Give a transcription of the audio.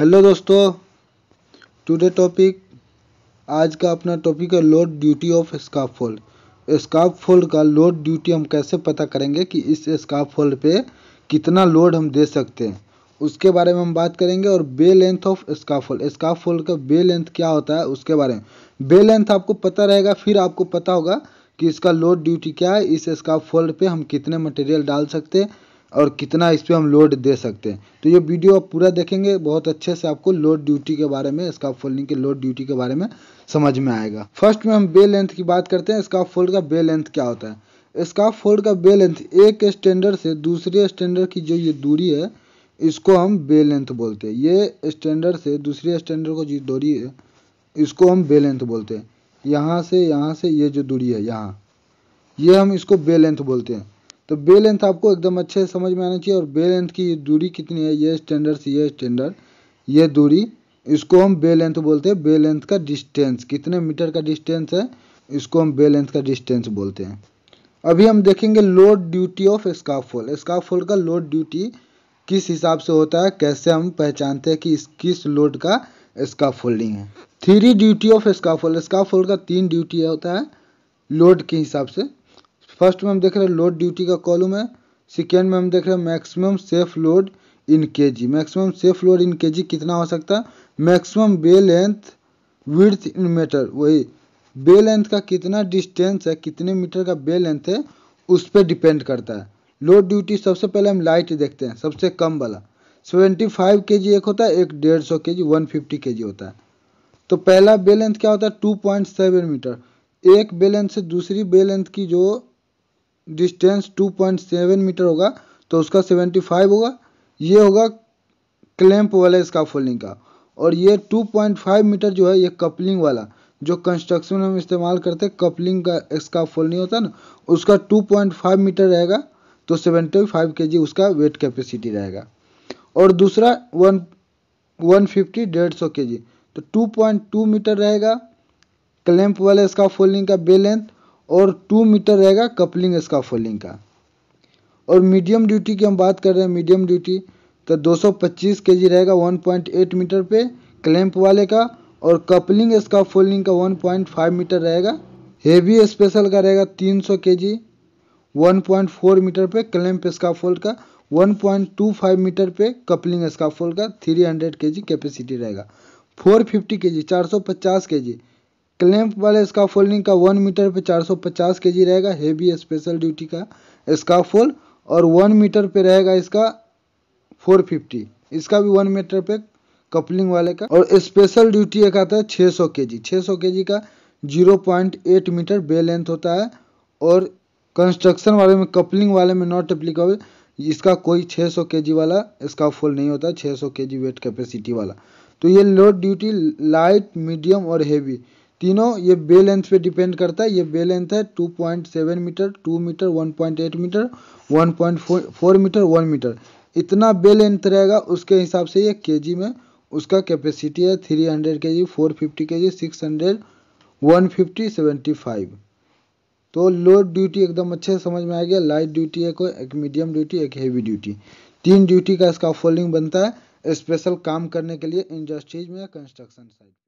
hello दोस्तों today topic आज का अपना टॉपिक है load duty of scaffold scaffold का लोड ड्यूटी हम कैसे पता करेंगे कि इस स्काफ फोल्ड पे कितना लोड हम दे सकते हैं उसके बारे में हम बात करेंगे और bay length of scaffold scaffold का बे लेंथ क्या होता है उसके बारे में बे लेंथ आपको पता रहेगा फिर आपको पता होगा कि इसका लोड ड्यूटी क्या है इस स्काफ फोल्ड पर हम कितने मटेरियल डाल सकते हैं और कितना इस पर हम लोड दे सकते हैं तो ये वीडियो आप पूरा देखेंगे बहुत अच्छे से आपको लोड ड्यूटी के बारे में स्काफ फोल्डिंग के लोड ड्यूटी के बारे में समझ में आएगा फर्स्ट में हम बे लेंथ की बात करते हैं स्काफ फोल्ड का बे लेंथ क्या होता है स्काफ फोल्ड का बे लेंथ एक स्टैंडर्ड से दूसरे स्टैंडर्ड की जो ये दूरी है इसको हम बे लेंथ बोलते हैं ये स्टैंडर्ड से दूसरे स्टैंडर्ड को जो दूरी है इसको हम बे लेंथ बोलते हैं यहाँ से यहाँ से ये जो दूरी है यहाँ ये हम इसको बे लेंथ बोलते हैं तो बे लेंथ आपको एकदम अच्छे से समझ में आना चाहिए और बे लेंथ की दूरी कितनी है ये स्टैंडर्ड से ये स्टैंडर्ड ये दूरी इसको हम बे लेंथ बोलते हैं बे लेंथ का डिस्टेंस कितने मीटर का डिस्टेंस है इसको हम बे लेंथ का डिस्टेंस बोलते हैं अभी हम देखेंगे load duty of scaffold scaffold का लोड ड्यूटी किस हिसाब से होता है कैसे हम पहचानते हैं कि इस किस लोड का स्काफोल्डिंग है three duty of scaffold scaffold का तीन ड्यूटी होता है लोड के हिसाब से फर्स्ट में हम देख रहे हैं लोड ड्यूटी का कॉलम है सेकेंड में हम देख रहे हैं maximum safe load in K G maximum safe load in K G कितना हो सकता है maximum bay length width in meter वही बे लेंथ का कितना डिस्टेंस है कितने मीटर का बे लेंथ है उस पर डिपेंड करता है लोड ड्यूटी सबसे पहले हम लाइट देखते हैं सबसे कम वाला 75 के जी एक होता है एक डेढ़ सौ के जी वन फिफ्टी के जी होता है तो पहला बे लेंथ क्या होता है 2.7 मीटर एक बे लेंथ से दूसरी बे लेंथ की जो डिस्टेंस 2.7 मीटर होगा तो उसका 75 होगा ये होगा क्लैम्प वाला इसका फोल्डिंग का और ये 2.5 मीटर जो है ये कपलिंग वाला जो कंस्ट्रक्शन में हम इस्तेमाल करते हैं कपलिंग का इसका फोल्डिंग होता है ना उसका 2.5 मीटर रहेगा तो 75 जी उसका वेट कैपेसिटी रहेगा और दूसरा वन वन फिफ्टी डेढ़ सौ के जी तो टू पॉइंट टू मीटर रहेगा क्लैम्प वाला इसका फोल्डिंग का बे लेंथ और टू मीटर रहेगा कपलिंग फोलिंग का और मीडियम ड्यूटी की हम बात कर रहे हैं मीडियम ड्यूटी तो 225 केजी रहेगा 1.8 मीटर पे क्लैंप वाले का और कपलिंग फोलिंग का 1.5 मीटर रहेगा हेवी स्पेशल का रहेगा 300 सौ के मीटर पे क्लैंप फोल्ड का 1.25 मीटर पे कपलिंग स्काफोल्ड का 300 केजी कैपेसिटी रहेगा 450 फिफ्टी के जी क्लैंप वाले स्काफ फोल्डिंग का वन मीटर पे 450 केजी रहेगा हेवी स्पेशल ड्यूटी का स्काफ और वन मीटर पे रहेगा इसका 450 इसका भी वन मीटर पे कपलिंग वाले का और स्पेशल ड्यूटी एक आता है 600 केजी 600 केजी का 0.8 मीटर बे लेंथ होता है और कंस्ट्रक्शन वाले में कपलिंग वाले में नॉट एप्लीकेबल इसका कोई 600 जी वाला इसका नहीं होता 600 जी वेट कैपेसिटी वाला तो ये लोड ड्यूटी लाइट मीडियम और हेवी तीनों ये बे लेंथ पे डिपेंड करता है ये बे लेंथ है 2.7 meter 2 meter 1.8 meter 1.4 meter 1 meter इतना बे लेंथ रहेगा उसके हिसाब से ये केजी में उसका कैपेसिटी है 300 हंड्रेड के जी four fifty K G six hundred one fifty seventy five तो लोड ड्यूटी एकदम अच्छे से समझ में आ गया लाइट ड्यूटी है कोई एक मीडियम ड्यूटी एक हैवी ड्यूटी तीन ड्यूटी का इसका फोल्डिंग बनता है स्पेशल काम करने के लिए इंडस्ट्रीज में या कंस्ट्रक्शन साइट